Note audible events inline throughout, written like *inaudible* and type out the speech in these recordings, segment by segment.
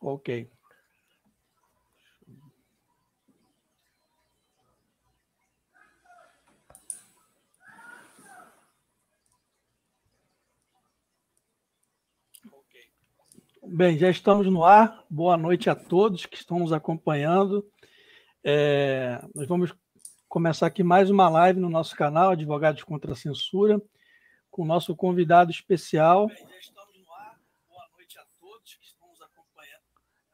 Ok. Bem, já estamos no ar. Boa noite a todos que estão nos acompanhando. É, nós vamos começar aqui mais uma live no nosso canal Advogados contra a Censura, com o nosso convidado especial,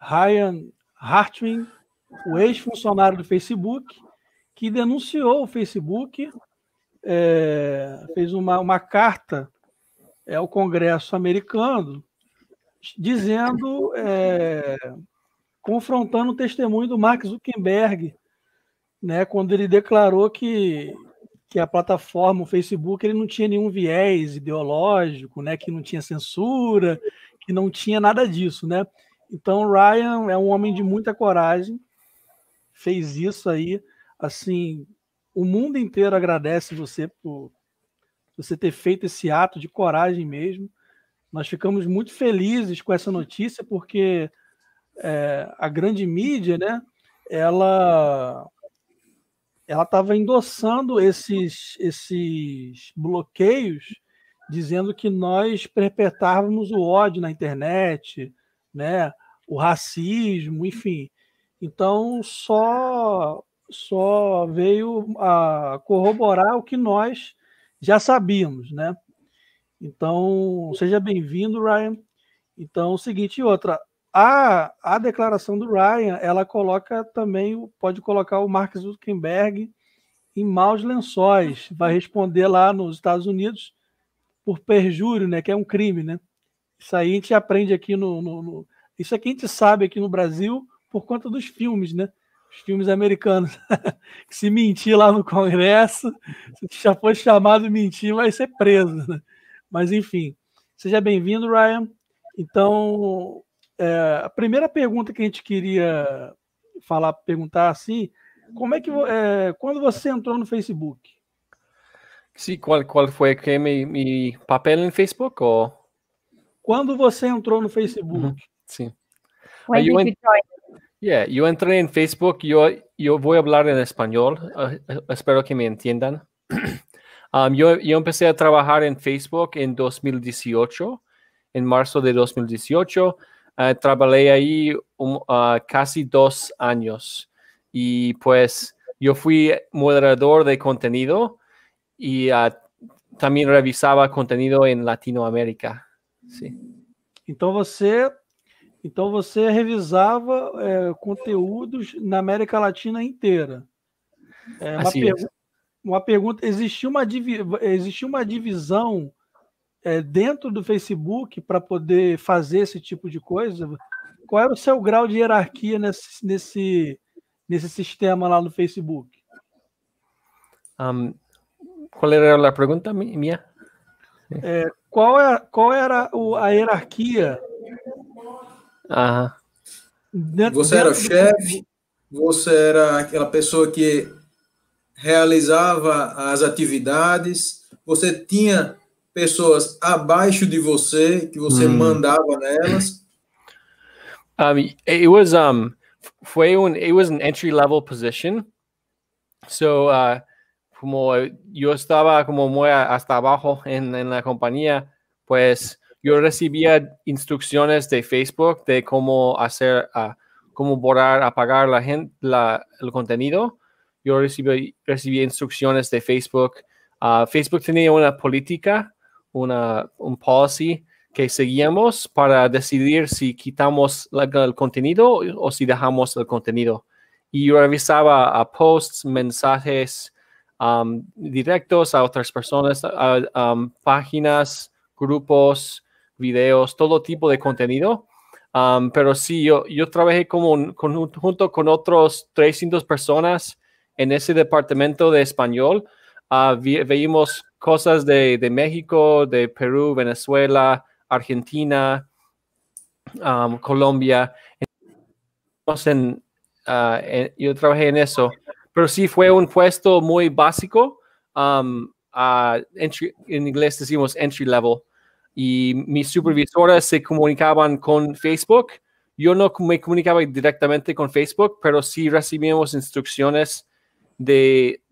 Ryan Hartwin, o ex-funcionário do Facebook, que denunciou o Facebook, é, fez uma, uma carta é, ao Congresso americano, dizendo, é, confrontando o testemunho do Mark Zuckerberg, né, quando ele declarou que, que a plataforma, o Facebook, ele não tinha nenhum viés ideológico, né, que não tinha censura, que não tinha nada disso, né? Então, Ryan é um homem de muita coragem, fez isso aí. Assim, o mundo inteiro agradece você por você ter feito esse ato de coragem mesmo. Nós ficamos muito felizes com essa notícia, porque é, a grande mídia, né, ela ela estava endossando esses, esses bloqueios, dizendo que nós perpetrávamos o ódio na internet, né? o racismo, enfim. Então só só veio a corroborar o que nós já sabíamos, né? Então, seja bem-vindo, Ryan. Então, o seguinte e outra, a, a declaração do Ryan, ela coloca também, pode colocar o Mark Zuckerberg em maus lençóis, vai responder lá nos Estados Unidos por perjúrio, né, que é um crime, né? Isso aí a gente aprende aqui no, no, no isso aqui é a gente sabe aqui no Brasil por conta dos filmes, né? Os filmes americanos. *laughs* se mentir lá no Congresso, se já for chamado mentir, vai ser preso. Né? Mas, enfim, seja bem-vindo, Ryan. Então, é, a primeira pergunta que a gente queria falar, perguntar assim, como é que é, quando você entrou no Facebook? Sim, qual, qual foi o meu papel no Facebook? Ou... Quando você entrou no Facebook, uhum. Sí. yo, entré en Facebook, yo, yo voy a hablar en español, ah, eh, espero que me entiendan. *clears throat* Um, yo, yo, empecé a trabajar en Facebook en 2018, en marzo de 2018. Ah, trabajé ahí ah, casi dos años y pues yo fui moderador de contenido y también revisaba contenido en Latinoamérica. Sí. Então você Então você revisava é, conteúdos na América Latina inteira. É, uma, assim, uma, pergunta: existiu uma, divi existiu uma divisão é, dentro do Facebook para poder fazer esse tipo de coisa? Qual era o seu grau de hierarquia nesse, nesse, nesse sistema lá no Facebook? Um, qual era a pergunta minha? É, qual, é, qual era o, a hierarquia ah. Você era o chefe, você era aquela pessoa que realizava as atividades, você tinha pessoas abaixo de você que você hum. mandava nelas. Um, it was um foi um it was an entry level position. So uh, como eu estava como muy hasta abajo en, en la compañía, pues yo recibía instrucciones de Facebook de cómo hacer, ah, cómo borrar, apagar la, gente, el contenido. Yo recibía instrucciones de Facebook. Ah, Facebook tenía una política, una, un policy que seguíamos para decidir si quitamos el contenido o si dejamos el contenido. Y yo revisaba a posts, mensajes directos a otras personas, a, páginas, grupos, videos, todo tipo de contenido. Um, pero sí, yo, yo trabajé como junto con otros 300 personas en ese departamento de español. Ah, veíamos cosas de, de, México, de Perú, Venezuela, Argentina, um, Colombia. Ah, yo trabajé en eso, pero sí fue un puesto muy básico. Um, ah, en inglés decimos entry level y mis supervisoras se comunicaban con Facebook. Yo no me comunicaba directamente con Facebook, pero sí recibíamos instrucciones de,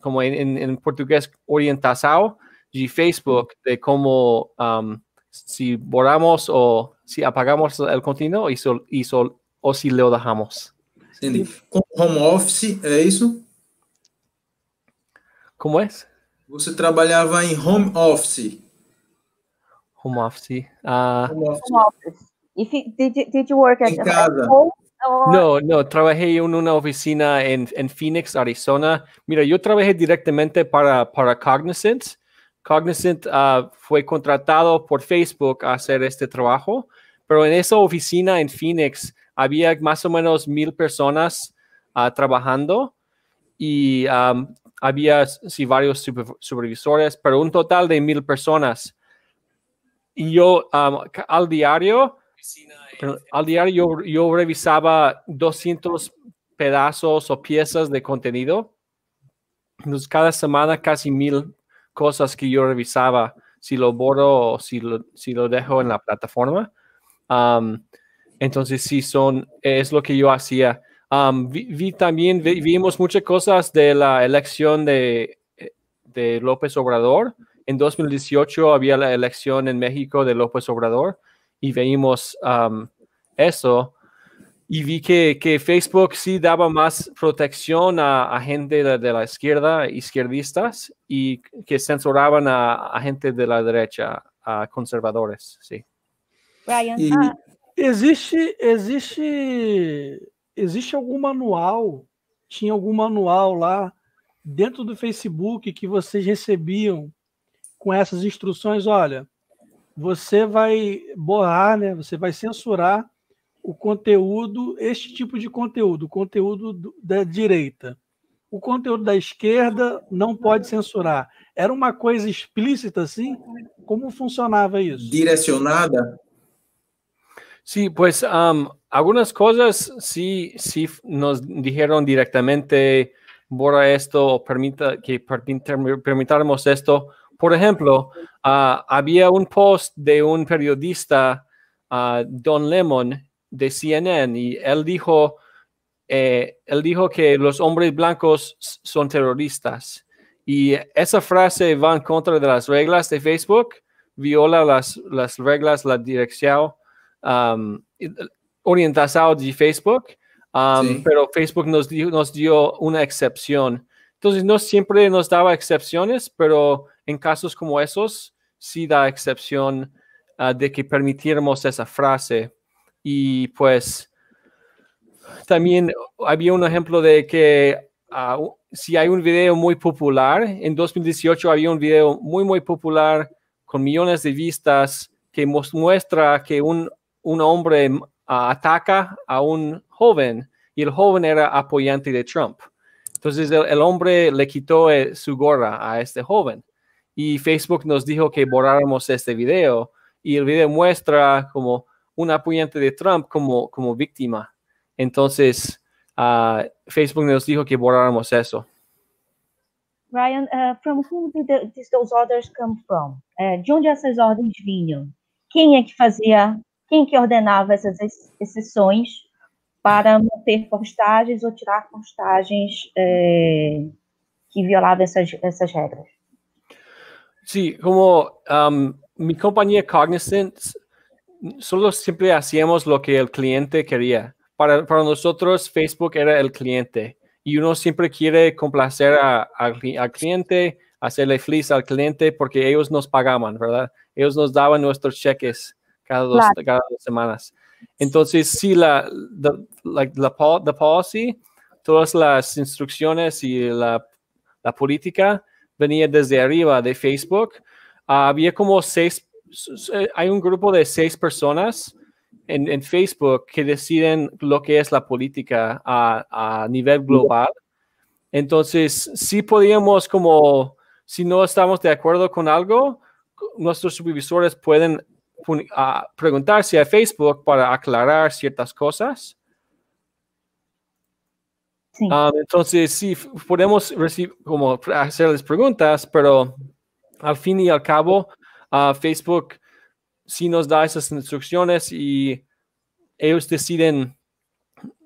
como en, portugués, orientação de Facebook, de cómo um, si borramos o si apagamos el contenido y, o si lo dejamos. Sí. home office, es eso? Como es? Você trabalhava em home office. Home did, work at, No, no, trabajé en una oficina en, Phoenix, Arizona. Mira, yo trabajé directamente para, para Cognizant. Cognizant ah, fue contratado por Facebook a hacer este trabajo, pero en esa oficina en Phoenix había más o menos mil personas ah, trabajando y ah, había sí, varios supervisores, pero un total de mil personas y yo al diario, al diario yo, revisaba 200 pedazos o piezas de contenido. Entonces, cada semana casi mil cosas que yo revisaba, si lo borro o si lo, si lo dejo en la plataforma. entonces, sí, son, es lo que yo hacía. vi, también, vimos muchas cosas de la elección de, eh, de López Obrador en 2018 había la elección en México de López Obrador y veíamos um, eso y vi que, Facebook sí daba más protección a, gente de, la izquierda, izquierdistas, y que censuraban a, gente de la derecha, a conservadores, sí. Brian. Ah. existe, existe, existe algún manual, tinha algún manual lá dentro do Facebook que vocês recebiam com essas instruções, olha, você vai borrar, né? Você vai censurar o conteúdo, este tipo de conteúdo, o conteúdo do, da direita. O conteúdo da esquerda não pode censurar. Era uma coisa explícita, assim? Como funcionava isso? Direcionada? Sim, pois um, algumas coisas se sim, nos dijeron directamente, bora esto, permita, que permitáramos esto, Por ejemplo, ah, había un post de un periodista, ah, Don Lemon, de CNN, y él dijo, eh, él dijo que los hombres blancos son terroristas. Y esa frase va en contra de las reglas de Facebook, viola las, las reglas, la dirección um, orientada de Facebook, pero Facebook nos nos dio una excepción. Entonces, no siempre nos daba excepciones, pero en casos como esos, sí da excepción ah, de que permitiéramos esa frase. Y pues también había un ejemplo de que ah, si hay un video muy popular, en 2018 había un video muy, muy popular con millones de vistas que muestra que un, un hombre mm, ataca a un joven y el joven era apoyante de Trump. Entonces el, hombre le quitó eh, su gorra a este joven y Facebook nos dijo que borráramos este video y el video muestra como um apoiante de Trump como, como víctima. Entonces, uh, Facebook nos dijo que borráramos eso. Ryan, uh, from whom did, the, did, those orders come from? Uh, de onde essas ordens vinham? Quem é que fazia, quem que ordenava essas exceções para manter postagens ou tirar postagens eh, que violavam essas, essas regras? Sí, como um, mi compañía Cognizant, solo siempre hacíamos lo que el cliente quería. Para, nosotros, Facebook era el cliente y uno siempre quiere complacer al cliente, hacerle feliz al cliente porque ellos nos pagaban, ¿verdad? Ellos nos daban nuestros cheques cada dos, cada semanas. Entonces, sí, la, policy, todas las instrucciones y la política venía desde arriba de Facebook. Ah, había como seis, hay un grupo de seis personas en, Facebook que deciden lo que es la política a, nivel global. Entonces, si podíamos como, si no estamos de acuerdo con algo, nuestros supervisores pueden ah, preguntar preguntarse a Facebook para aclarar ciertas cosas. Ah, entonces, sí, podemos recibir, como hacerles preguntas, pero al fin y al cabo, ah, Facebook sí nos da esas instrucciones y ellos deciden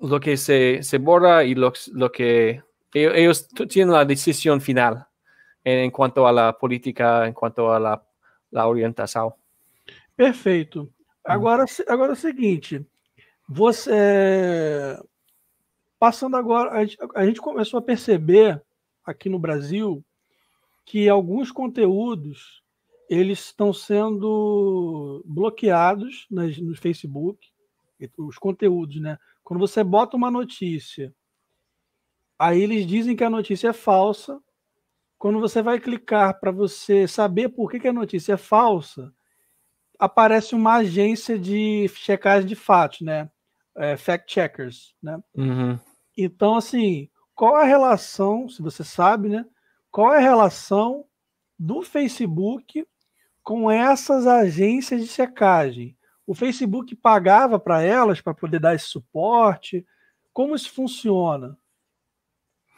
lo que se, se borra y lo, lo que e, ellos tienen la decisión final en, cuanto a la política, en cuanto a la, la Perfecto. Ahora mm. Agora, agora o você Passando agora, a gente, a gente começou a perceber aqui no Brasil que alguns conteúdos eles estão sendo bloqueados nas, no Facebook, os conteúdos, né? Quando você bota uma notícia, aí eles dizem que a notícia é falsa. Quando você vai clicar para você saber por que, que a notícia é falsa, aparece uma agência de checagem de fatos, né? É, fact checkers, né? Uhum. Então, assim, qual a relação, se você sabe, né? Qual é a relação do Facebook com essas agências de secagem? O Facebook pagava para elas para poder dar esse suporte? Como isso funciona?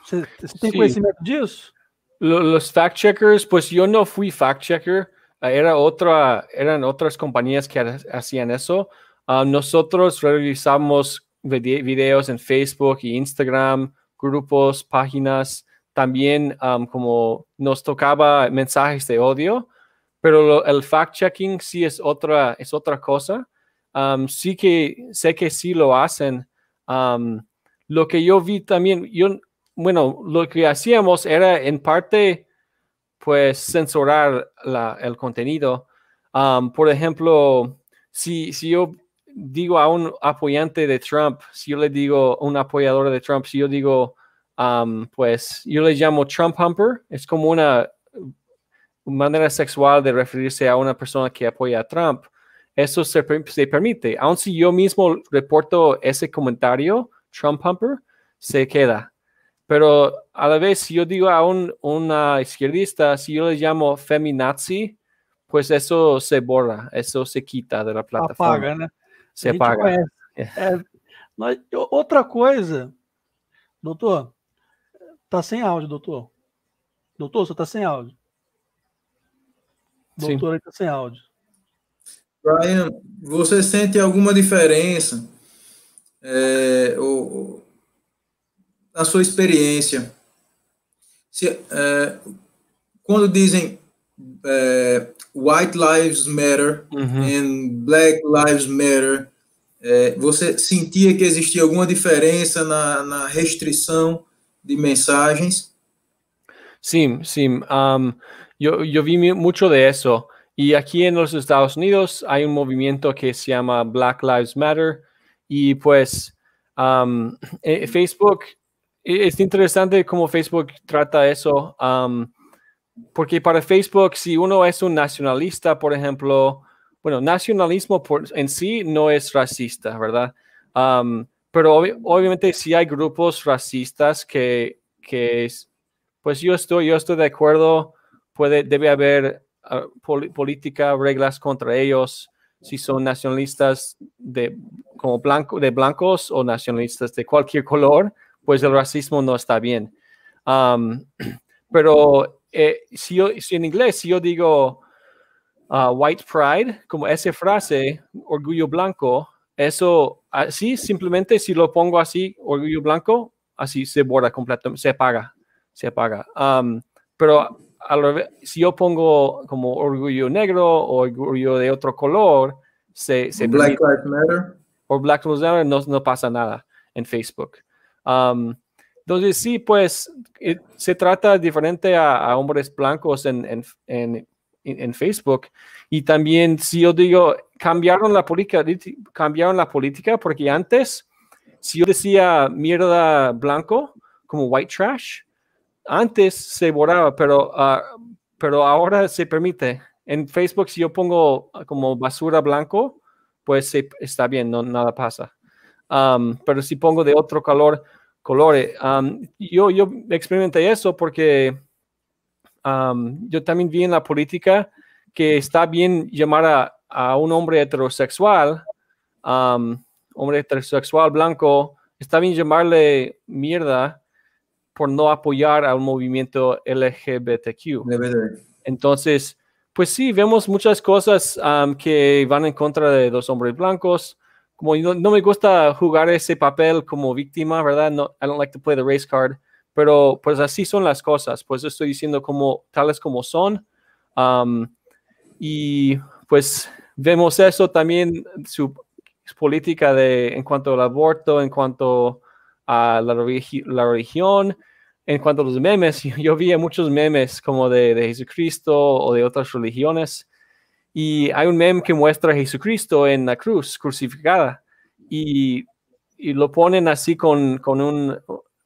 Você, você tem Sim. conhecimento disso? Os fact checkers, pois eu não fui fact checker, eh, era outra, eram outras companhias que hacían isso. Uh, ah, nosotros realizamos videos en Facebook y Instagram, grupos, páginas, también como nos tocaba mensajes de odio, pero el fact-checking sí es otra, es otra cosa. sí que sé que sí lo hacen. lo que yo vi también, yo, bueno, lo que hacíamos era en parte, pues, censurar el contenido. por ejemplo, si yo digo a un apoyante de Trump, si yo le digo un apoyador de Trump, si yo digo, pues yo le llamo Trump Humper, es como una uh, manera sexual de referirse a una persona que apoya a Trump. Eso se, se permite. Aun si yo mismo reporto ese comentario, Trump Humper, se queda. Pero a la vez, si yo digo a un una izquierdista, si yo le llamo feminazi, pues eso se borra, eso se quita de la plataforma. Você paga. É, nós, é, outra coisa, doutor, tá sem áudio, doutor. Doutor, você tá sem áudio. Doutor, ele tá sem áudio. Brian, você sente alguma diferença é, ou, na sua experiência? Se, é, quando dizem é, White Lives Matter uhum. and Black Lives Matter, é, você sentia que existia alguma diferença na, na restrição de mensagens? Sim, sim. Um, eu, eu vi muito disso. E aqui nos Estados Unidos há um movimento que se chama Black Lives Matter. Eh, e, pues, um, Facebook, é, interessante como Facebook trata isso. Um, porque para Facebook, si uno es un nacionalista, por ejemplo, bueno, nacionalismo por, en sí no es racista, ¿verdad? Um, pero obviamente si hay grupos racistas que, que pues yo estoy, yo estoy de acuerdo, puede, debe haber ah, política, reglas contra ellos, si son nacionalistas de, como blanco, de blancos o nacionalistas de cualquier color, pues el racismo no está bien. Um, *clears throat* pero eh, si, en inglés, si yo digo ah, white pride, como esa frase, orgullo blanco, eso así, simplemente si lo pongo así, orgullo blanco, así se borra completamente, se apaga, se apaga. Um, pero si yo pongo como orgullo negro o orgullo de otro color, se... se Black Lives Matter. O Black Lives Matter no, no pasa nada en Facebook. Um, entonces, sí, pues eh, se trata diferente a, hombres blancos en, en, en, en, Facebook. Y también, si yo digo, cambiaron la política, cambiaron la política porque antes, si yo decía mierda blanco, como white trash, antes se borraba, pero, ah, pero ahora se permite. En Facebook, si yo pongo ah, como basura blanco, pues está bien, no, nada pasa. pero si pongo de otro color, colores. Um, yo, yo experimenté eso porque um, yo también vi en la política que está bien llamar a, un hombre heterosexual, um, hombre heterosexual blanco, está bien llamarle mierda por no apoyar al movimiento LGBTQ. Entonces, pues sí, vemos muchas cosas que van en contra de los hombres blancos, como no, me gusta jugar ese papel como víctima, ¿verdad? No, I don't like to play the race card, pero pues así son las cosas, pues estoy diciendo como tales como son. Um, y pues vemos eso también, su política de, en cuanto al aborto, en cuanto a la, religión, en cuanto a los memes, *laughs* yo, vi muchos memes como de, de Jesucristo o de otras religiones y hay un meme que muestra a Jesucristo en la cruz, crucificada, y, lo ponen así con, con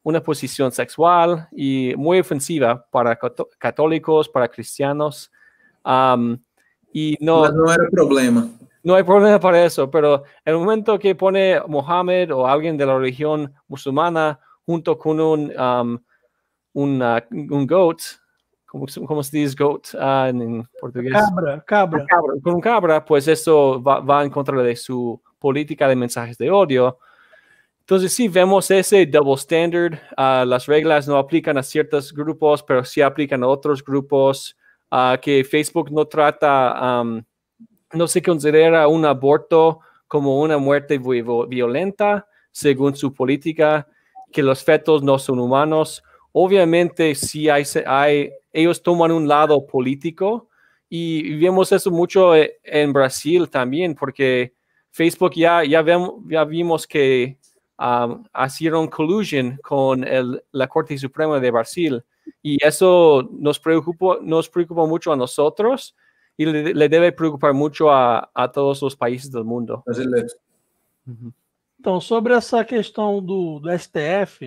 una posición sexual y muy ofensiva para católicos, para cristianos. y no, no, problema. No hay problema para eso, pero el momento que pone Mohammed o alguien de la religión musulmana junto con un, un goat, como, se dice goat ah, en portugués? Cabra, cabra. Ah, cabra. Con cabra, pues eso va, va en contra de su política de mensajes de odio. Entonces sí vemos ese double standard, ah, las reglas no aplican a ciertos grupos, pero sí aplican a otros grupos, a que Facebook no trata, no se considera un aborto como una muerte violenta según su política, que los fetos no son humanos, Obviamente, si hay, ellos toman un lado político y vemos eso mucho eh, en Brasil también, porque Facebook ya, ya, vemos, ya vimos que um, hicieron collusion con la Corte Suprema de Brasil y eso nos preocupa, nos preocupa mucho a nosotros y le, debe preocupar mucho a, todos los países del mundo. Entonces, sobre esa cuestión do, do STF,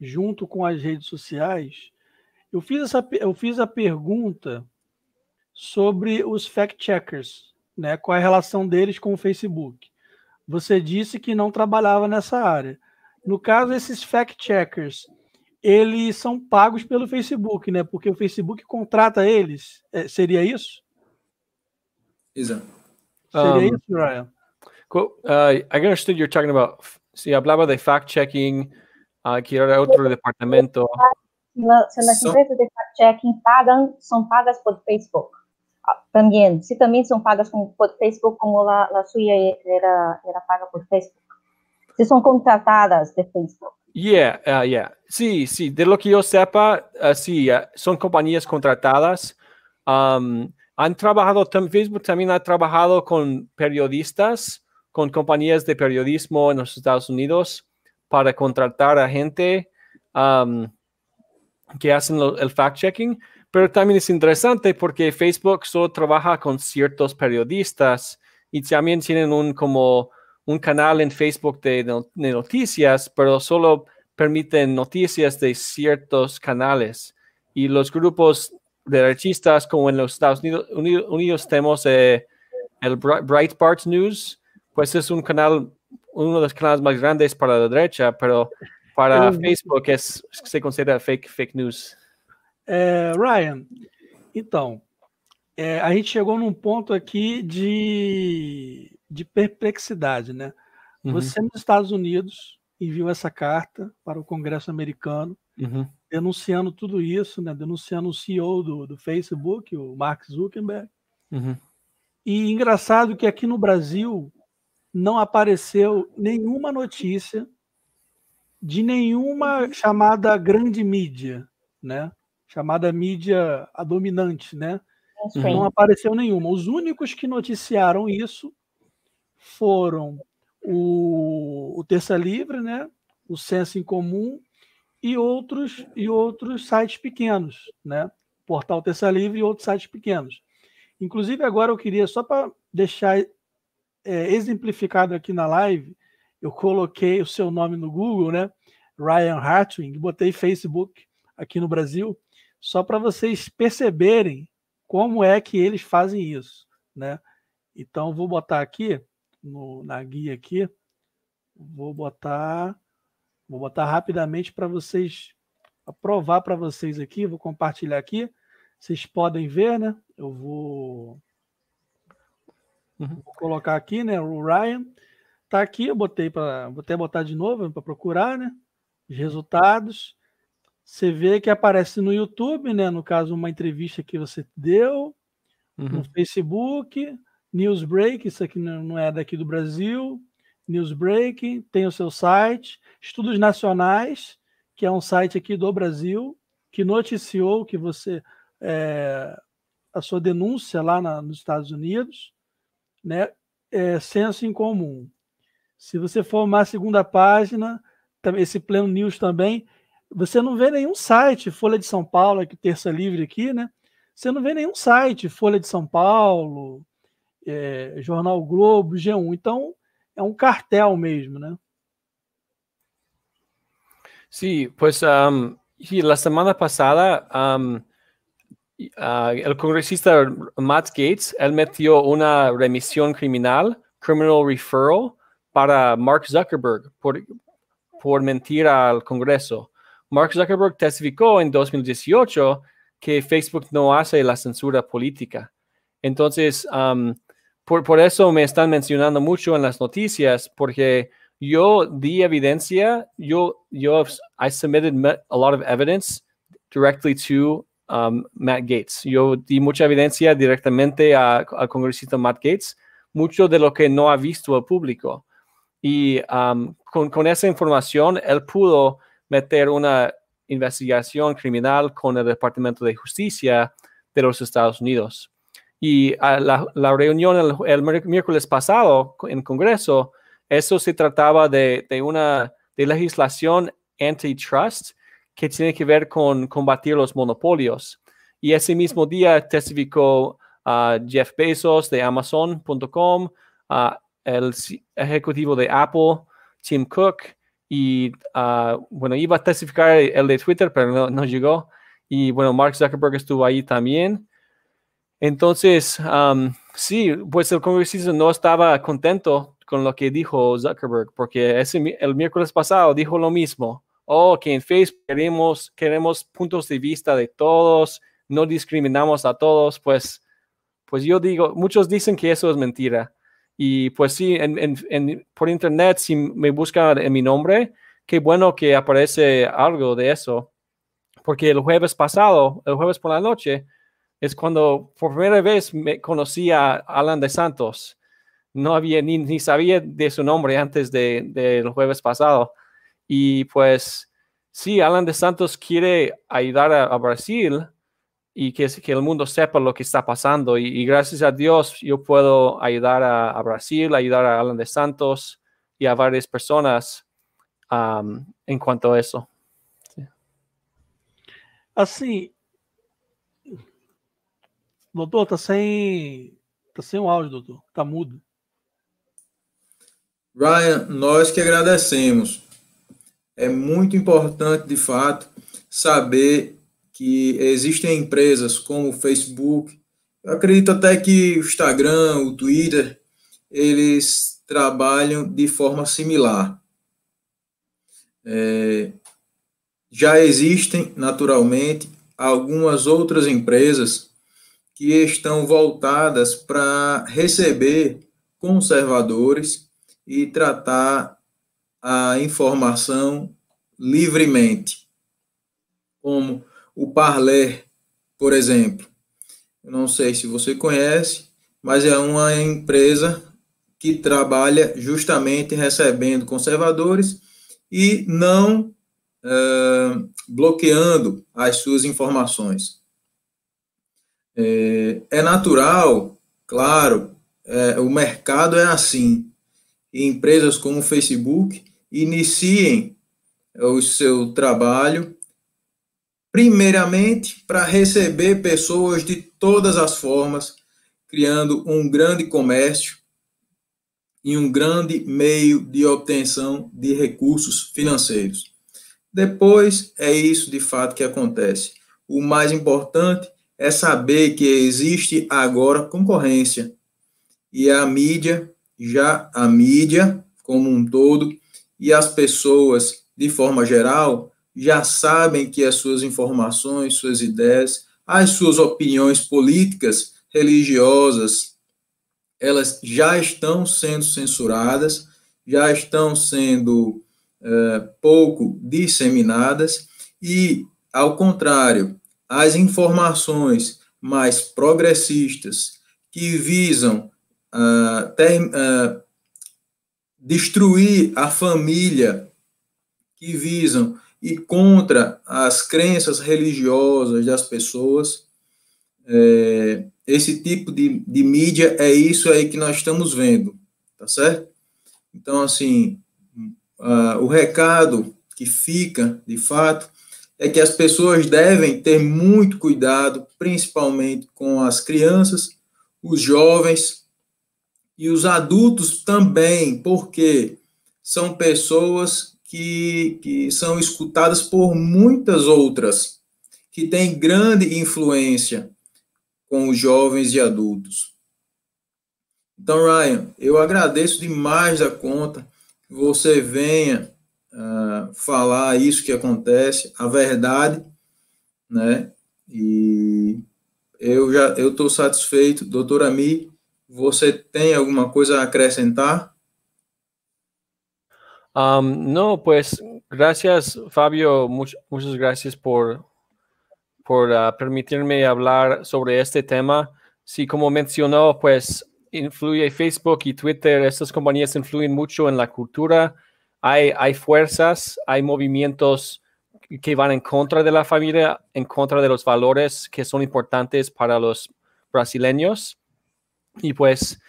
junto com as redes sociais, eu fiz, essa, eu fiz a pergunta sobre os fact-checkers, né? qual é a relação deles com o Facebook. Você disse que não trabalhava nessa área. No caso, esses fact-checkers, eles são pagos pelo Facebook, né? Porque o Facebook contrata eles. É, seria isso? Exato. Seria um, isso, Ryan? Eu uh, entendi I understood you're talking about. Se de fact-checking. Aquí ah, era otro departamento. Si las empresas de fact-checking pagan, son pagas por Facebook. Ah, también, Si también son pagas por Facebook, como la, suya era, era paga por Facebook. Si son contratadas de Facebook. Yeah, ah, yeah. Sí, sí, de lo que yo sepa, sí, son compañías contratadas. Um, han trabajado, Facebook también ha trabajado con periodistas, con compañías de periodismo en los Estados Unidos para contratar a gente um, que hacen el fact-checking, pero también es interesante porque Facebook solo trabaja con ciertos periodistas y también tienen un como un canal en Facebook de, noticias, pero solo permiten noticias de ciertos canales. Y los grupos de derechistas, como en los Estados Unidos, tenemos eh, el Breitbart News, pues es un canal uno de los canales más grandes para la derecha, pero para Eu... Facebook es, se considera fake, fake news. É, Ryan, então, é, a gente chegou num ponto aqui de, de perplexidade, né? Uhum. Você nos Estados Unidos enviou essa carta para o Congresso americano, uhum. denunciando tudo isso, né? Denunciando o CEO do, do Facebook, o Mark Zuckerberg. Uhum. E engraçado que aqui no Brasil não apareceu nenhuma notícia de nenhuma uhum. chamada grande mídia, né? Chamada mídia a dominante, né? Sim. Não apareceu nenhuma. Os únicos que noticiaram isso foram o, o Terça Livre, né? O Senso em Comum e outros e outros sites pequenos, né? Portal Terça Livre e outros sites pequenos. Inclusive agora eu queria só para deixar é, exemplificado aqui na live, eu coloquei o seu nome no Google, né? Ryan Hartwig, botei Facebook aqui no Brasil, só para vocês perceberem como é que eles fazem isso, né? Então vou botar aqui no, na guia aqui, vou botar, vou botar rapidamente para vocês aprovar para vocês aqui, vou compartilhar aqui. Vocês podem ver, né? Eu vou Uhum. Vou colocar aqui, né? O Ryan tá aqui, eu botei para, vou até botar de novo para procurar, né? Os uhum. resultados. Você vê que aparece no YouTube, né? No caso, uma entrevista que você deu, uhum. no Facebook, Newsbreak, isso aqui não é daqui do Brasil, Newsbreak, tem o seu site, Estudos Nacionais, que é um site aqui do Brasil, que noticiou que você é, a sua denúncia lá na, nos Estados Unidos né, é, senso em comum. Se você for uma segunda página, esse Pleno News também, você não vê nenhum site, Folha de São Paulo, aqui, Terça Livre aqui, né? Você não vê nenhum site, Folha de São Paulo, é, Jornal Globo, G1. Então, é um cartel mesmo, né? Sim, pois a, um, la semana passada um, Ah, el congresista Matt Gates, él metió una remisión criminal, criminal referral, para Mark Zuckerberg por, por mentir al Congreso. Mark Zuckerberg testificó en 2018 que Facebook no hace la censura política. Entonces, por, por, eso me están mencionando mucho en las noticias, porque yo di evidencia, yo, yo, I submitted a lot of evidence directly to Um, Matt Gates. Yo di mucha evidencia directamente al congresista Matt Gates, mucho de lo que no ha visto el público. Y um, con, esa información, él pudo meter una investigación criminal con el Departamento de Justicia de los Estados Unidos. Y la, reunión el, miércoles pasado en Congreso, eso se trataba de, una de legislación antitrust que tiene que ver con combatir los monopolios. Y ese mismo día testificó ah, Jeff Bezos de Amazon.com, ah, el ejecutivo de Apple, Tim Cook, y ah, bueno, iba a testificar el de Twitter, pero no, llegó. Y bueno, Mark Zuckerberg estuvo ahí también. Entonces, sí, pues el congresista no estaba contento con lo que dijo Zuckerberg, porque ese, el miércoles pasado dijo lo mismo. O oh, que en Facebook queremos, queremos puntos de vista de todos, no discriminamos a todos, pues, pues yo digo, muchos dicen que eso es mentira. Y pues sí, en, en, por internet, si me buscan en mi nombre, qué bueno que aparece algo de eso. Porque el jueves pasado, el jueves por la noche, es cuando por primera vez me conocí a Alan de Santos. No había ni, ni sabía de su nombre antes del de, jueves pasado. Y pues sí, Alan de Santos quiere ayudar a, Brasil y que, el mundo sepa lo que está pasando. Y, gracias a Dios yo puedo ayudar a, Brasil, ayudar a Alan de Santos y a varias personas en cuanto a eso. así ah, doutor, tá sem, áudio, mudo. Ryan, nosotros que agradecemos. é muito importante, de fato, saber que existem empresas como o Facebook, eu acredito até que o Instagram, o Twitter, eles trabalham de forma similar. É, já existem, naturalmente, algumas outras empresas que estão voltadas para receber conservadores e tratar a informação livremente, como o Parler, por exemplo. não sei se você conhece, mas é uma empresa que trabalha justamente recebendo conservadores e não uh, bloqueando as suas informações. É, é natural, claro, é, o mercado é assim. E empresas como o Facebook iniciem o seu trabalho, primeiramente para receber pessoas de todas as formas, criando um grande comércio e um grande meio de obtenção de recursos financeiros. Depois é isso de fato que acontece. O mais importante é saber que existe agora concorrência e a mídia, já a mídia como um todo, e as pessoas, de forma geral, já sabem que as suas informações, suas ideias, as suas opiniões políticas, religiosas, elas já estão sendo censuradas, já estão sendo é, pouco disseminadas e, ao contrário, as informações mais progressistas que visam ah, ter, ah, destruir a família que visam e contra as crenças religiosas das pessoas. É, esse tipo de, de mídia é isso aí que nós estamos vendo, tá certo? Então, assim, uh, o recado que fica, de fato, é que as pessoas devem ter muito cuidado, principalmente com as crianças, os jovens, e os adultos também, porque são pessoas que, que são escutadas por muitas outras, que têm grande influência com os jovens e adultos. Então, Ryan, eu agradeço demais da conta que você venha uh, falar isso que acontece, a verdade, né? E eu já eu estou satisfeito, doutora Mi, Você tem alguna coisa a acrescentar? Um, no, pues gracias Fabio, muchas gracias por, por uh, permitirme hablar sobre este tema. Sí, como mencionó, pues influye Facebook y Twitter, estas compañías influyen mucho en la cultura. hay fuerzas, hay movimientos que van en contra de la familia, en contra de los valores que son importantes para los brasileños. Y pues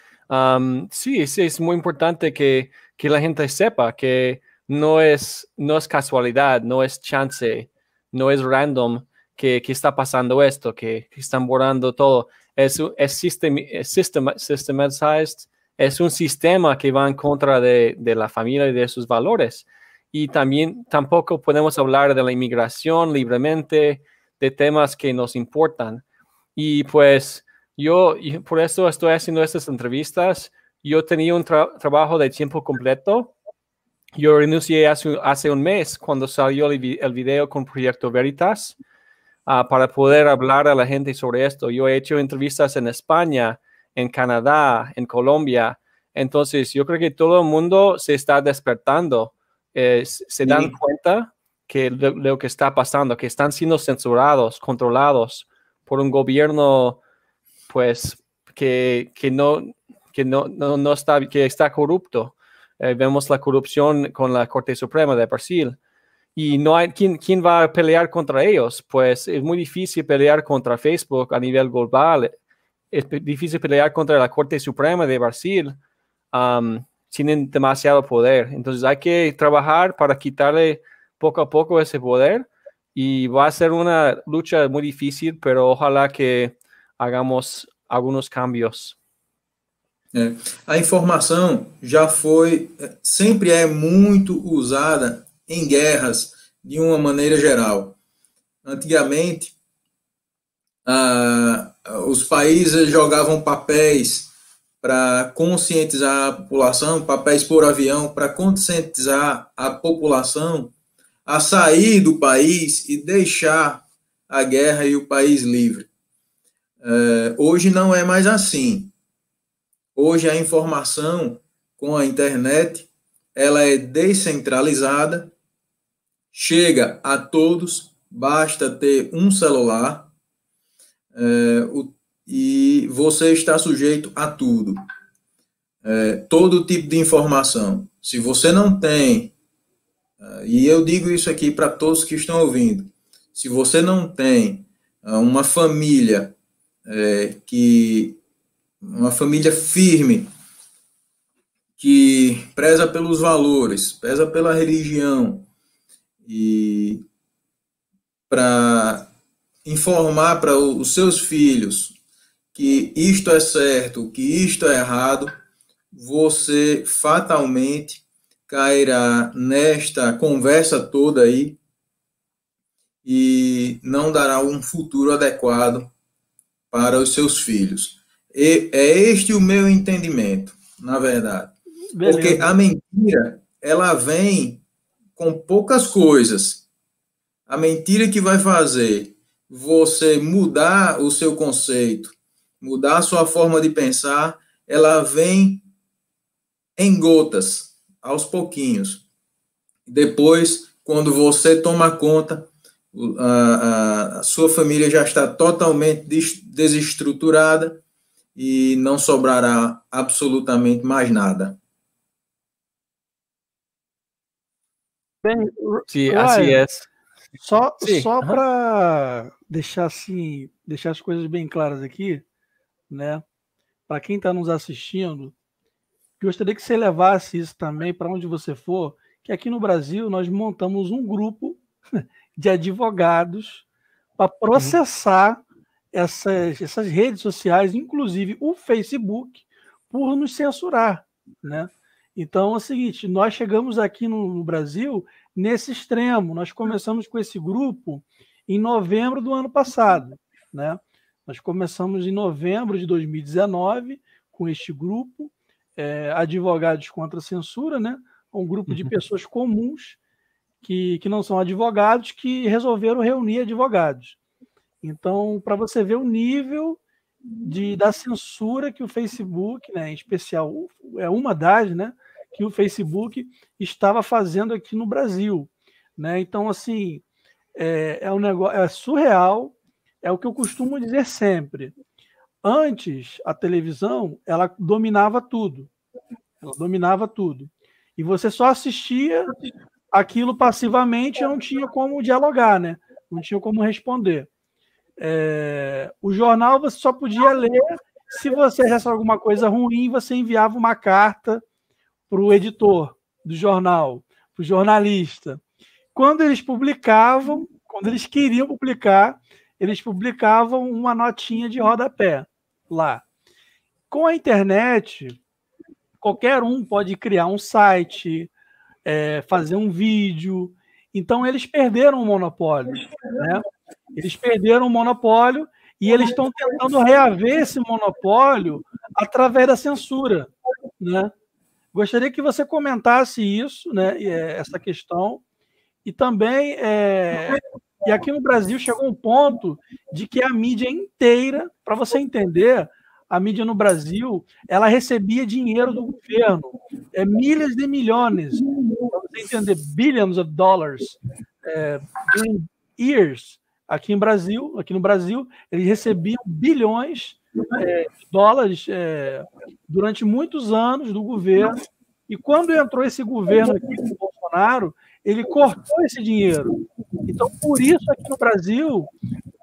sí, es muy importante que, que, la gente sepa que no es, no es casualidad, no es chance, no es random que, que está pasando esto, que, están borrando todo. Es, es, system, es es un sistema que va en contra de, de la familia y de sus valores. Y también tampoco podemos hablar de la inmigración libremente, de temas que nos importan. Y pues yo, por eso estoy haciendo estas entrevistas. Yo tenía un trabajo de tiempo completo. Yo renuncié hace, un mes cuando salió el, video con Proyecto Veritas ah, para poder hablar a la gente sobre esto. Yo he hecho entrevistas en España, en Canadá, en Colombia. Entonces, yo creo que todo el mundo se está despertando. Eh, se dan cuenta que lo, que está pasando, que están siendo censurados, controlados por un gobierno pues que, no, que no, no, está, que está corrupto. Eh, vemos la corrupción con la Corte Suprema de Brasil. Y no hay, ¿quién, ¿quién va a pelear contra ellos? Pues es muy difícil pelear contra Facebook a nivel global. Es difícil pelear contra la Corte Suprema de Brasil. tienen demasiado poder. Entonces hay que trabajar para quitarle poco a poco ese poder y va a ser una lucha muy difícil, pero ojalá que hagamos alguns cambios. É. A informação já foi, sempre é muito usada em guerras de uma maneira geral. Antigamente, ah, os países jogavam papéis para conscientizar a população, papéis por avião, para conscientizar a população a sair do país e deixar a guerra e o país livre. É, hoje não é mais assim. Hoje a informação com a internet ela é descentralizada, chega a todos, basta ter um celular é, o, e você está sujeito a tudo. É, todo tipo de informação. Se você não tem, é, e eu digo isso aqui para todos que estão ouvindo, se você não tem é, uma família é, que uma família firme, que preza pelos valores, preza pela religião e para informar para os seus filhos que isto é certo, que isto é errado, você fatalmente cairá nesta conversa toda aí e não dará um futuro adequado para os seus filhos. E é este o meu entendimento, na verdade. Beleza. Porque a mentira, ela vem com poucas coisas. A mentira que vai fazer você mudar o seu conceito, mudar a sua forma de pensar, ela vem em gotas, aos pouquinhos. Depois, quando você toma conta, a, a sua família já está totalmente desestruturada e não sobrará absolutamente mais nada. Bem, Sim, assim é. Só, só para deixar assim, deixar as coisas bem claras aqui, né? Para quem está nos assistindo, gostaria que você levasse isso também para onde você for, que aqui no Brasil nós montamos um grupo *laughs* de advogados para processar uhum. essas, essas redes sociais, inclusive o Facebook, por nos censurar, né? Então é o seguinte, nós chegamos aqui no, no Brasil nesse extremo. Nós começamos com esse grupo em novembro do ano passado, né? Nós começamos em novembro de 2019 com este grupo, é, Advogados contra a Censura, né? Um grupo de uhum. pessoas comuns que, que não são advogados que resolveram reunir advogados. Então, para você ver o nível de, da censura que o Facebook, né, em especial, é uma das, né, que o Facebook estava fazendo aqui no Brasil. Né? Então, assim, é, é um negócio é surreal, é o que eu costumo dizer sempre. Antes, a televisão, ela dominava tudo. Ela dominava tudo. E você só assistia aquilo passivamente eu não tinha como dialogar, né? Não tinha como responder. É, o jornal você só podia ler se você achasse alguma coisa ruim, você enviava uma carta para o editor do jornal, para o jornalista. Quando eles publicavam, quando eles queriam publicar, eles publicavam uma notinha de rodapé lá. Com a internet, qualquer um pode criar um site, é, fazer um vídeo. Então eles perderam o monopólio. Né? Eles perderam o monopólio e eles estão tentando reaver esse monopólio através da censura. Né? Gostaria que você comentasse isso, né? É, essa questão. E também, é... e aqui no Brasil chegou um ponto de que a mídia inteira, para você entender, a mídia no Brasil ela recebia dinheiro do governo, é milhas de milhões, entender, billions of dollars, é, years, aqui em Brasil, aqui no Brasil, eles recebiam bilhões é, de dólares é, durante muitos anos do governo. E quando entrou esse governo aqui com Bolsonaro, ele cortou esse dinheiro. Então, por isso aqui no Brasil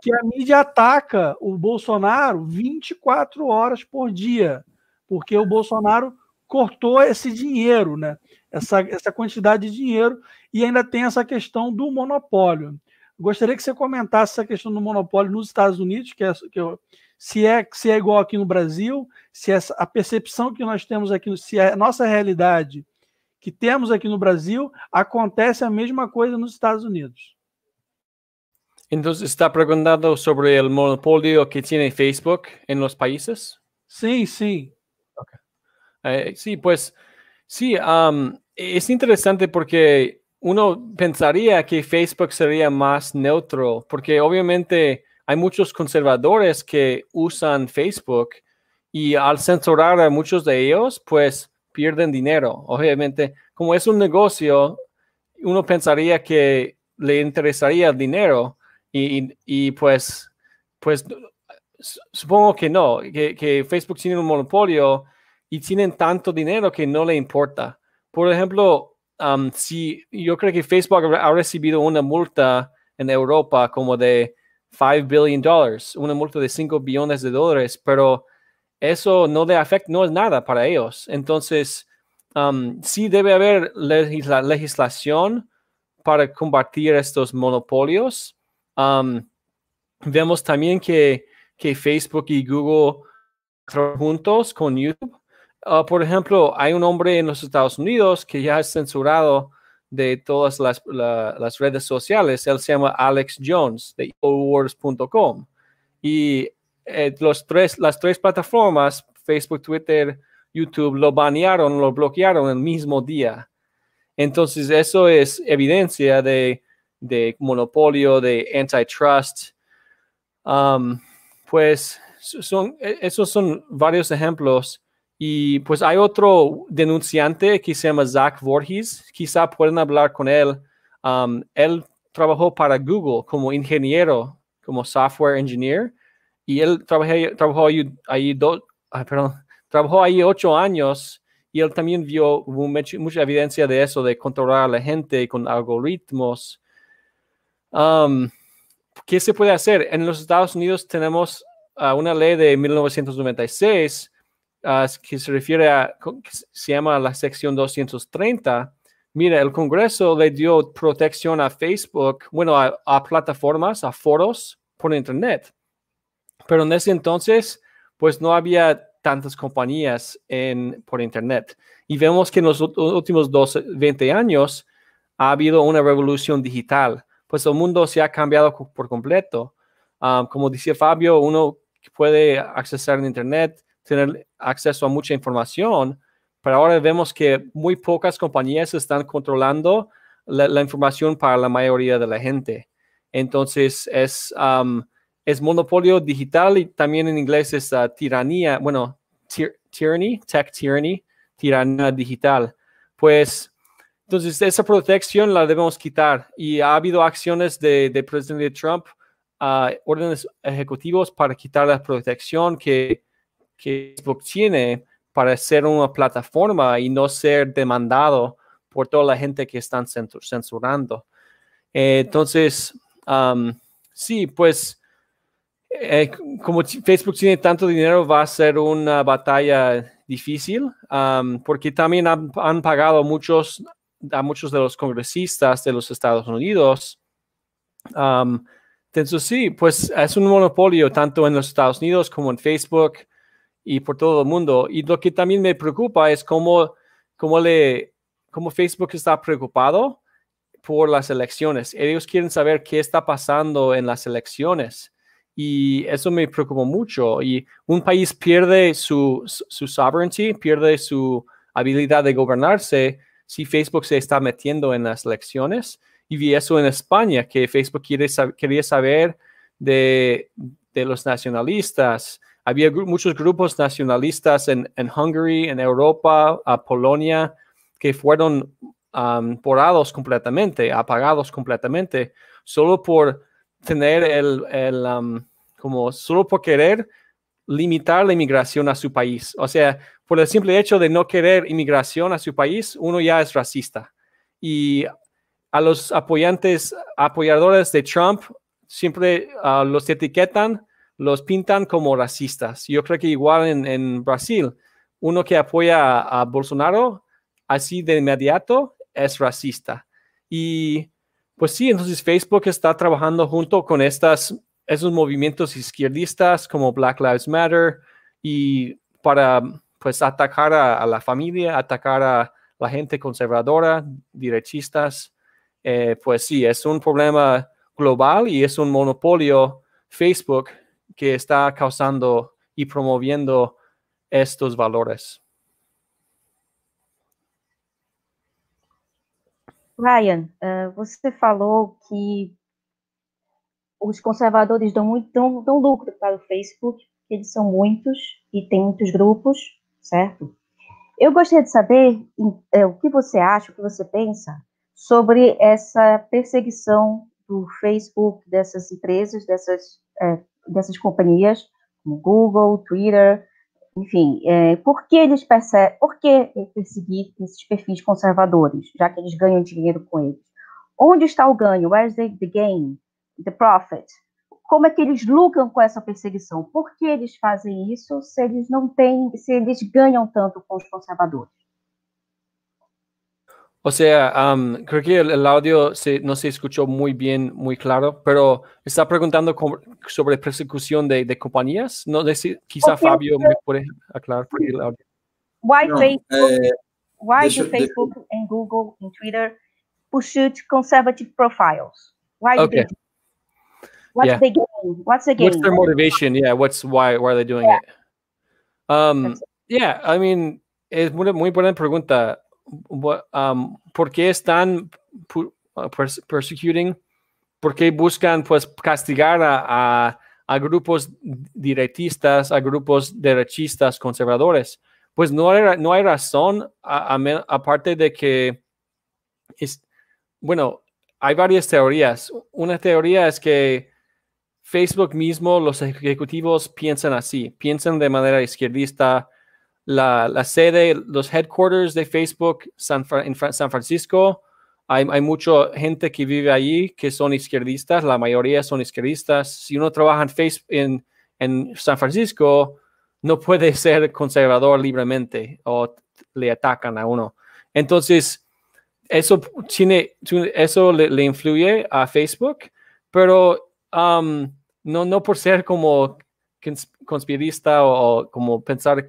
que a mídia ataca o Bolsonaro 24 horas por dia, porque o Bolsonaro cortou esse dinheiro, né? essa, essa quantidade de dinheiro, e ainda tem essa questão do monopólio. Gostaria que você comentasse essa questão do monopólio nos Estados Unidos, que é, que eu, é, se, é, se é igual aqui no Brasil, se é a percepção que nós temos aqui, se é a nossa realidade que temos aqui no Brasil, acontece a mesma coisa nos Estados Unidos. Entonces, ¿está preguntando sobre el monopolio que tiene Facebook en los países? Sí, sí. Eh, sí, pues sí, es interesante porque uno pensaría que Facebook sería más neutro, porque obviamente hay muchos conservadores que usan Facebook y al censurar a muchos de ellos, pues pierden dinero. Obviamente, como es un negocio, uno pensaría que le interesaría el dinero, y, pues, pues supongo que no, que, Facebook tiene un monopolio y tienen tanto dinero que no le importa. Por ejemplo, um, si yo creo que Facebook ha recibido una multa en Europa como de 5 billion dólares, una multa de 5 billones de dólares, pero eso no le afecta, no es nada para ellos. Entonces, um, sí debe haber legislación para combatir estos monopolios, vemos también que, que, Facebook y Google trabajan juntos con YouTube. Ah, por ejemplo, hay un hombre en los Estados Unidos que ya es censurado de todas las, las redes sociales. Él se llama Alex Jones de Eowords.com Y eh, los tres, las tres plataformas, Facebook, Twitter, YouTube, lo banearon, lo bloquearon el mismo día. Entonces, eso es evidencia de de monopolio, de antitrust. Um, pues son, e-, esos son varios ejemplos. Y pues hay otro denunciante que se llama Zach Voorhees. Quizá pueden hablar con él. Um, él trabajó para Google como ingeniero, como software engineer. Y él trabajó ahí, ahí perdón, trabajó ahí ocho años y él también vio mucha, mucha evidencia de eso, de controlar a la gente con algoritmos Um, ¿Qué se puede hacer? En los Estados Unidos tenemos ah, una ley de 1996 ah, que se refiere a, se llama la sección 230. Mira, el Congreso le dio protección a Facebook, bueno, a, plataformas, a foros por Internet. Pero en ese entonces, pues no había tantas compañías en, por Internet. Y vemos que en los últimos 20 años ha habido una revolución digital pues el mundo se ha cambiado por completo. Ah, como decía Fabio, uno puede acceder en Internet, tener acceso a mucha información, pero ahora vemos que muy pocas compañías están controlando la, información para la mayoría de la gente. Entonces es, es monopolio digital y también en inglés es ah, tiranía, bueno, tyranny, tech tyranny, tiranía digital. Pues entonces, esa protección la debemos quitar y ha habido acciones de, de presidente Trump, uh, órdenes ejecutivos para quitar la protección que, que Facebook tiene para ser una plataforma y no ser demandado por toda la gente que están censurando. Eh, entonces, sí, pues eh, como Facebook tiene tanto dinero, va a ser una batalla difícil, porque también han, pagado muchos a muchos de los congresistas de los Estados Unidos. Um, entonces sí, pues es un monopolio tanto en los Estados Unidos como en Facebook y por todo el mundo. Y lo que también me preocupa es cómo, cómo, le, cómo Facebook está preocupado por las elecciones. Ellos quieren saber qué está pasando en las elecciones. Y eso me preocupa mucho. Y un país pierde su, su sovereignty, pierde su habilidad de gobernarse si Facebook se está metiendo en las elecciones. Y vi eso en España, que Facebook quiere, quería saber de, de los nacionalistas. Había muchos grupos nacionalistas en, en Hungary, en Europa, a Polonia, que fueron porados completamente, apagados completamente, solo por tener el, el como solo por querer limitar la inmigración a su país. O sea, por el simple hecho de no querer inmigración a su país, uno ya es racista. Y a los apoyantes, apoyadores de Trump, siempre ah, los etiquetan, los pintan como racistas. Yo creo que igual en, Brasil, uno que apoya a, a Bolsonaro así de inmediato es racista. Y pues sí, entonces Facebook está trabajando junto con estas esos movimientos izquierdistas como Black Lives Matter y para pues atacar a, la familia, atacar a la gente conservadora, derechistas, eh, pues sí, es un problema global y es un monopolio Facebook que está causando y promoviendo estos valores. Ryan, eh, usted você falou que os conservadores dão, muito, dão, dão lucro para o Facebook, porque eles são muitos e tem muitos grupos, certo? Eu gostaria de saber é, o que você acha, o que você pensa sobre essa perseguição do Facebook, dessas empresas, dessas, é, dessas companhias, como Google, Twitter, enfim, é, por que eles perseguem, por que perseguir esses perfis conservadores, já que eles ganham dinheiro com eles? Onde está o ganho? Where's the, the gain? the Prophet, como é que eles lucram com essa perseguição? Por que eles fazem isso se eles não têm, se eles ganham tanto com os conservadores? Ou seja, um, creo que el, el audio se, no se escuchó muy bien, muy claro, pero está preguntando com, sobre persecución de, de, compañías. No sé si quizá Fabio me puede aclarar por el audio. Why no, Facebook, eh, why do Facebook and Google and Twitter pursue conservative profiles? Why okay. do they What's es the game? What's the game? What's their motivation? Yeah. What's why? are they doing it? Um. Yeah. I mean, es una muy buena pregunta. um, ¿Por qué están uh, persecuting? ¿Por qué buscan pues castigar a, a, grupos directistas, a grupos derechistas conservadores? Pues no hay, no hay razón, aparte de que es, bueno, hay varias teorías. Una teoría es que Facebook mismo, los ejecutivos piensan así, piensan de manera izquierdista. La, sede, los headquarters de Facebook San, en San Francisco, hay, mucha gente que vive allí que son izquierdistas, la mayoría son izquierdistas. Si uno trabaja en, Facebook, en, San Francisco, no puede *laughs* ser conservador libremente o le atacan a uno. Entonces, eso, tiene, eso le influye a Facebook, pero Um, no, no por ser como conspirista o, como pensar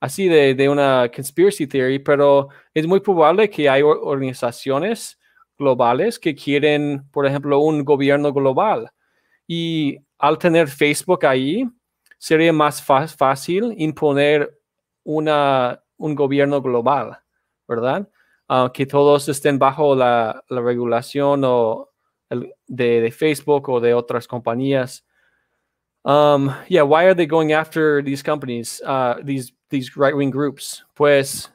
así de, una conspiracy theory, pero es muy probable que hay organizaciones globales que quieren, por ejemplo, un gobierno global. Y al tener Facebook ahí, sería más fácil imponer una, un gobierno global, ¿verdad? Ah, que todos estén bajo la regulación o de, Facebook o de otras compañías. Um, yeah, why are they going after these companies, uh, these these right wing groups? Pues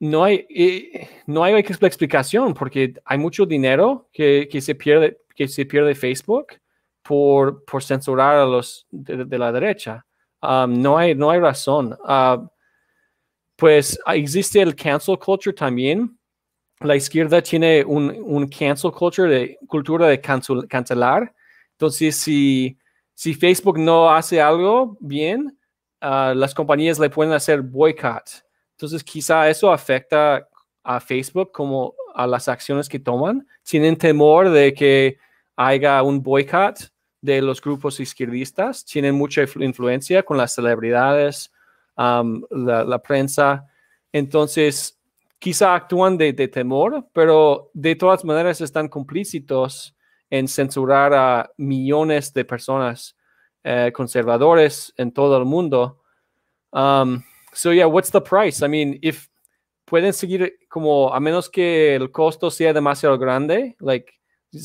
no hay eh, no hay explicación porque hay mucho dinero que, que se pierde que se pierde Facebook por por censurar a los de, la derecha. Um, no hay no hay razón. Uh, pues existe el cancel culture también la izquierda tiene un, cancel culture, de, cultura de cancel, cancelar. Entonces, si, si Facebook no hace algo bien, ah, las compañías le pueden hacer boycott. Entonces, quizá eso afecta a Facebook como a las acciones que toman. Tienen temor de que haya un boycott de los grupos izquierdistas. Tienen mucha influencia con las celebridades, la prensa. Entonces, quizá actúan de, temor, pero de todas maneras están complícitos en censurar a millones de personas eh, conservadores en todo el mundo. Um, so yeah, what's the price? I mean, if pueden seguir como a menos que el costo sea demasiado grande, like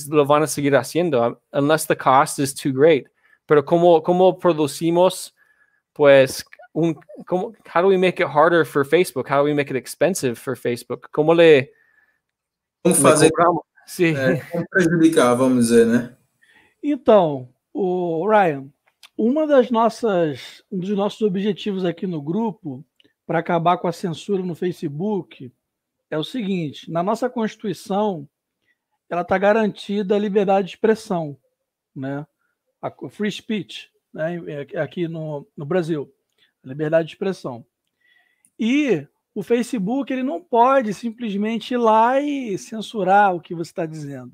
lo van a seguir haciendo um, unless the cost is too great. Pero cómo cómo producimos pues un, como, how do we make it harder for Facebook? How do we make it expensive for Facebook? Como le como fazer Sim. É, prejudicar, vamos dizer, né? Então, o Ryan, uma das nossas um dos nossos objetivos aqui no grupo para acabar com a censura no Facebook é o seguinte, na nossa Constituição, ela está garantida a liberdade de expressão, né? A free speech, né? É, é aqui no, no Brasil liberdade de expressão. E o Facebook ele não pode simplesmente ir lá e censurar o que você está dizendo.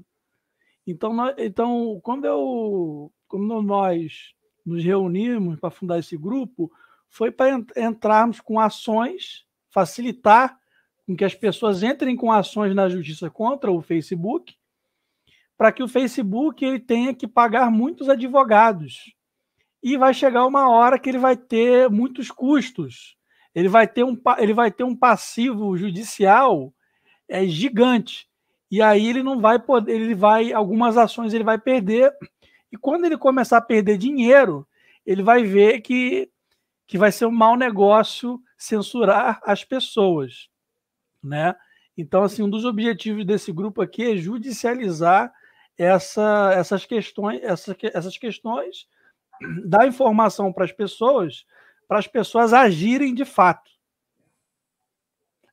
Então, nós, então quando, eu, quando nós nos reunimos para fundar esse grupo, foi para ent entrarmos com ações, facilitar com que as pessoas entrem com ações na justiça contra o Facebook, para que o Facebook ele tenha que pagar muitos advogados e vai chegar uma hora que ele vai ter muitos custos. Ele vai ter um, ele vai ter um passivo judicial é gigante. E aí ele não vai poder, ele vai algumas ações ele vai perder. E quando ele começar a perder dinheiro, ele vai ver que que vai ser um mau negócio censurar as pessoas, né? Então, assim, um dos objetivos desse grupo aqui é judicializar essa, essas questões, essas, essas questões dar informação para as pessoas, para as pessoas agirem de fato.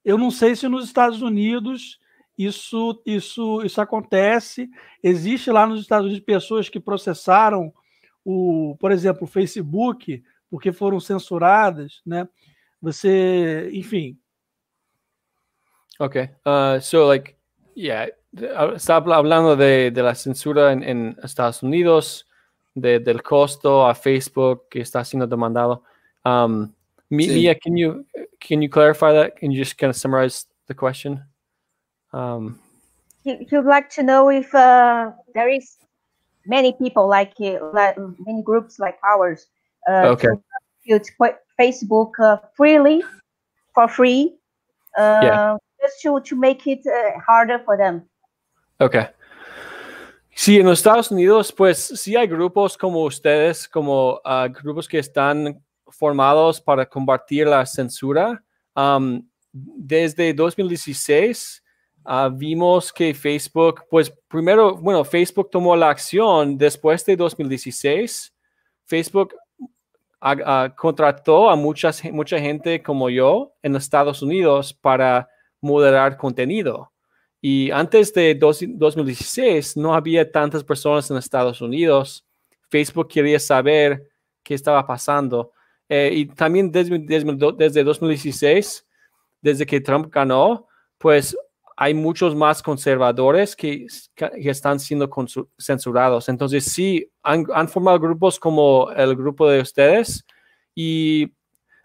Eu não sei se nos Estados Unidos isso, isso, isso acontece. Existe lá nos Estados Unidos pessoas que processaram o, por exemplo, o Facebook, porque foram censuradas, né? Você, enfim. Ok. Uh, so, like, yeah, uh, Está hablando de, de la censura en, en Estados Unidos. de, del costo a Facebook que está siendo demandado. Um, sí. Mia, can you can you clarify that? Can you just kind of summarize the question? Um, you would like to know if uh, there is many people like, uh, like many groups like ours uh, okay. to Facebook uh, freely for free, uh, yeah. just to to make it uh, harder for them. Okay. Sí, en los Estados Unidos, pues sí hay grupos como ustedes, como ah, grupos que están formados para combatir la censura. desde 2016 ah, vimos que Facebook, pues primero, bueno, Facebook tomó la acción después de 2016. Facebook contrató a muchas, mucha gente como yo en los Estados Unidos para moderar contenido. Y antes de 2016 no había tantas personas en Estados Unidos. Facebook quería saber qué estaba pasando. Eh, y también desde, desde, 2016, desde que Trump ganó, pues hay muchos más conservadores que, están siendo censurados. Entonces, sí, han, formado grupos como el grupo de ustedes y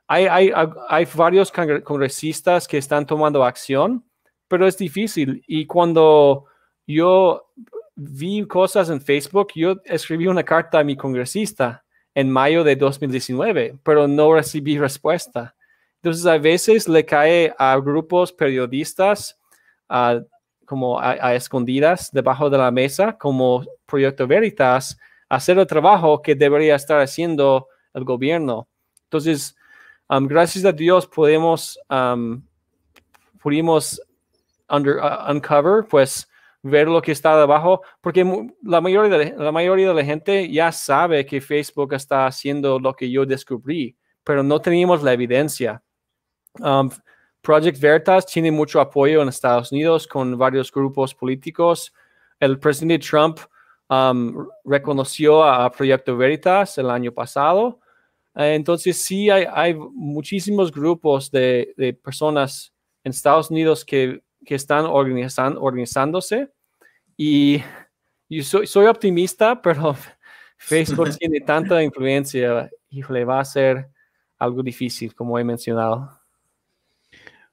hay, hay varios congresistas que están tomando acción pero es difícil. Y cuando yo vi cosas en Facebook, yo escribí una carta a mi congresista en mayo de 2019, pero no recibí respuesta. Entonces, a veces le cae a grupos periodistas como a, escondidas debajo de la mesa, como Proyecto Veritas, hacer el trabajo que debería estar haciendo el gobierno. Entonces, gracias a Dios podemos, pudimos under, uh, uncover, pues ver lo que está debajo, porque la mayoría, de, la mayoría de la gente ya sabe que Facebook está haciendo lo que yo descubrí, pero no teníamos la evidencia. Um, Project Veritas tiene mucho apoyo en Estados Unidos con varios grupos políticos. El presidente Trump um, reconoció a Proyecto Veritas el año pasado. Entonces sí hay, hay muchísimos grupos de, de personas en Estados Unidos que que están organizan, organizándose y, y soy, soy, optimista, *laughs* pero Facebook *laughs* tiene tanta influencia, híjole, va a ser algo difícil, como he mencionado.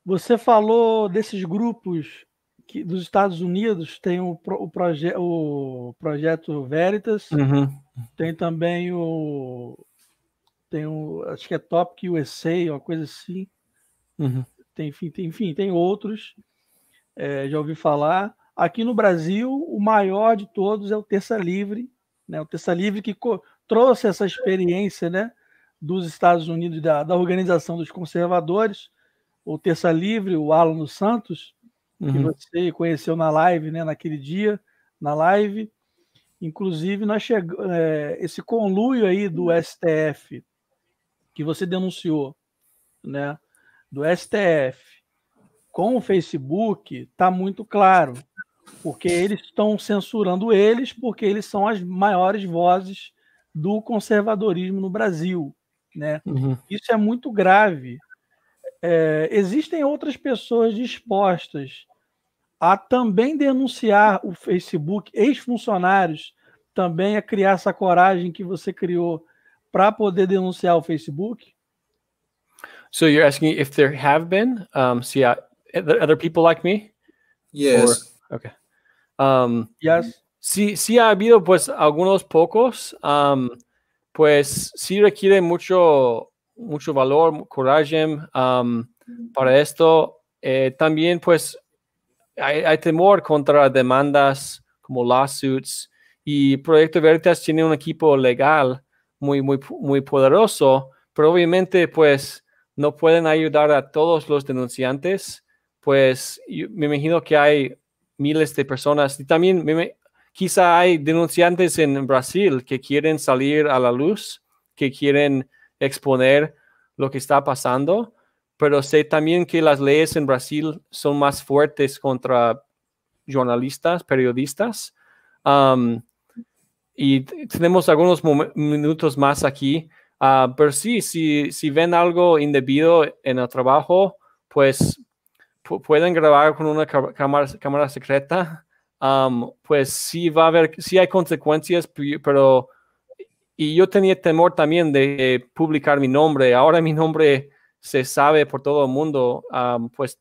Você falou desses grupos que dos Estados Unidos, tem o, o, proje, o projeto Veritas, uhum. tem também o tem o, acho que é Topic USA, uma coisa assim. Uhum. Tem, enfim, tem, enfim, tem outros é, já ouvi falar. Aqui no Brasil, o maior de todos é o Terça Livre, né? O Terça Livre que trouxe essa experiência, né? Dos Estados Unidos, da, da organização dos conservadores, o Terça Livre, o Alan dos Santos, uhum. que você conheceu na live, né? Naquele dia, na live. Inclusive, nós é, esse conluio aí do STF que você denunciou, né? Do STF, com o Facebook está muito claro, porque eles estão censurando eles, porque eles são as maiores vozes do conservadorismo no Brasil. Né? Uhum. Isso é muito grave. É, existem outras pessoas dispostas a também denunciar o Facebook, ex-funcionários também a criar essa coragem que você criou para poder denunciar o Facebook? So you're asking if there have been? Um, other people like me? Yes. okay. Um, sí, sí ha habido pues algunos pocos, um, pues sí requiere mucho, mucho valor, coraje um, para esto. Eh, también pues hay, temor contra demandas como lawsuits y Proyecto Veritas tiene un equipo legal muy, muy, muy poderoso, pero obviamente pues no pueden ayudar a todos los denunciantes pues me imagino que hay miles de personas y también quizá hay denunciantes en Brasil que quieren salir a la luz, que quieren exponer lo que está pasando, pero sé también que las leyes en Brasil son más fuertes contra jornalistas, periodistas. y tenemos algunos minutos más aquí, ah, pero sí, si, si ven algo indebido en el trabajo, pues pueden grabar con una cámara, cámara secreta, pues sí va a haber, sí hay consecuencias, pero y yo tenía temor también de publicar mi nombre. Ahora mi nombre se sabe por todo el mundo, pues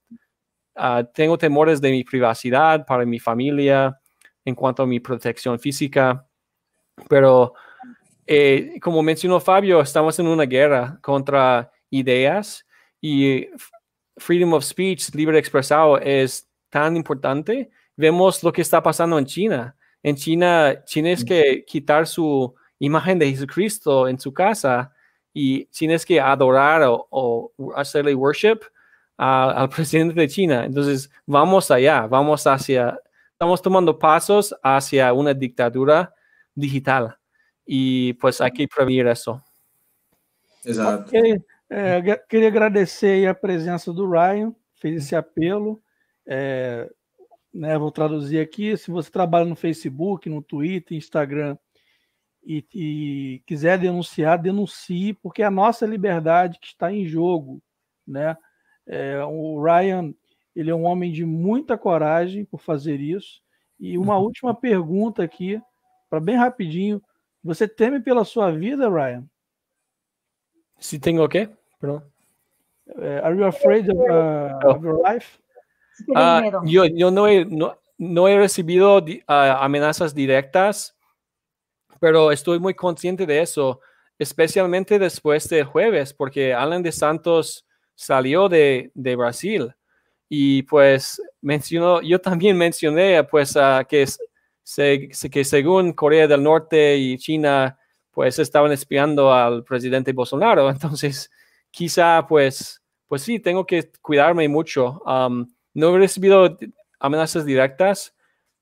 ah, tengo temores de mi privacidad para mi familia en cuanto a mi protección física, pero eh, como mencionó Fabio, estamos en una guerra contra ideas y freedom of speech, libre expresado, es tan importante. Vemos lo que está pasando en China. En China, tienes mm. que quitar su imagen de Jesucristo en su casa y tienes que adorar o, hacerle worship al *laughs* presidente de China. Entonces, vamos allá, vamos hacia, estamos tomando pasos hacia una dictadura digital y pues hay que prevenir eso. Exacto. É, queria agradecer a presença do Ryan, fez esse apelo. É, né, vou traduzir aqui. Se você trabalha no Facebook, no Twitter, Instagram e, e, quiser denunciar, denuncie, porque é a nossa liberdade que está em jogo. Né? É, o Ryan ele é um homem de muita coragem por fazer isso. E uma uhum. última pergunta aqui, para bem rapidinho. Você teme pela sua vida, Ryan? Se tem o quê? Perdón. Uh, are you afraid of, uh, your life? Ah, yo, yo no, he, no, he recibido amenazas directas, pero estoy muy consciente de eso, especialmente después del jueves, porque Alan de Santos salió de, de Brasil y pues mencionó, yo también mencioné pues que, se, que según Corea del Norte y China pues estaban espiando al presidente Bolsonaro, *laughs* entonces quizá pues, pues sí, tengo que cuidarme mucho. no he recibido amenazas directas,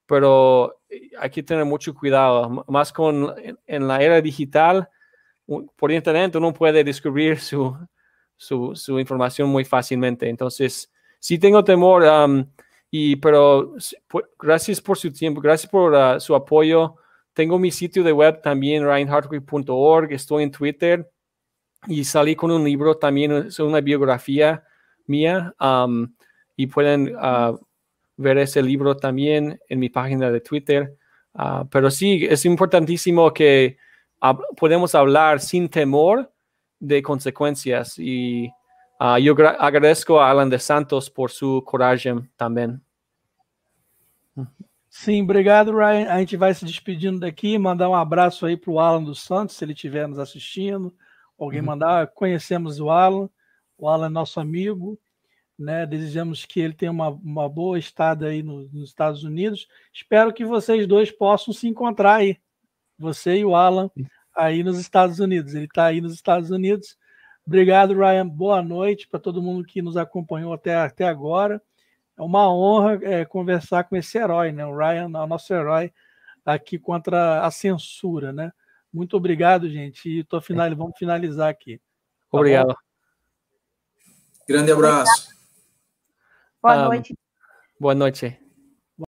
pero hay que tener mucho cuidado, más con en, la era digital, por internet uno puede descubrir su, su, información muy fácilmente. Entonces, sí tengo temor, y, pero gracias por su tiempo, gracias por ah, su apoyo. Tengo mi sitio de web también, ryanhartwig.org, estoy en Twitter, y salí con un libro también, es una biografía mía, um, y pueden uh, ver ese libro también en mi página de Twitter. Uh, pero sí, es importantísimo que hab podemos hablar sin temor de consecuencias y uh, yo agradezco a Alan de Santos por su coraje também. Sim, obrigado, Ryan. A gente vai se despedindo daqui, mandar um abraço aí para o Alan dos Santos, se ele estiver nos assistindo alguém uhum. mandar, conhecemos o Alan, o Alan é nosso amigo, né? Desejamos que ele tenha uma, uma boa estada aí no, nos Estados Unidos. Espero que vocês dois possam se encontrar aí, você e o Alan, aí nos Estados Unidos. Ele está aí nos Estados Unidos. Obrigado, Ryan. Boa noite para todo mundo que nos acompanhou até, até agora. É uma honra é, conversar com esse herói, né? O Ryan o nosso herói aqui contra a censura, né? Muito obrigado, gente. E tô final... É. vamos finalizar aqui. Tá obrigado. Bom? Grande abraço. Boa noite. boa noite.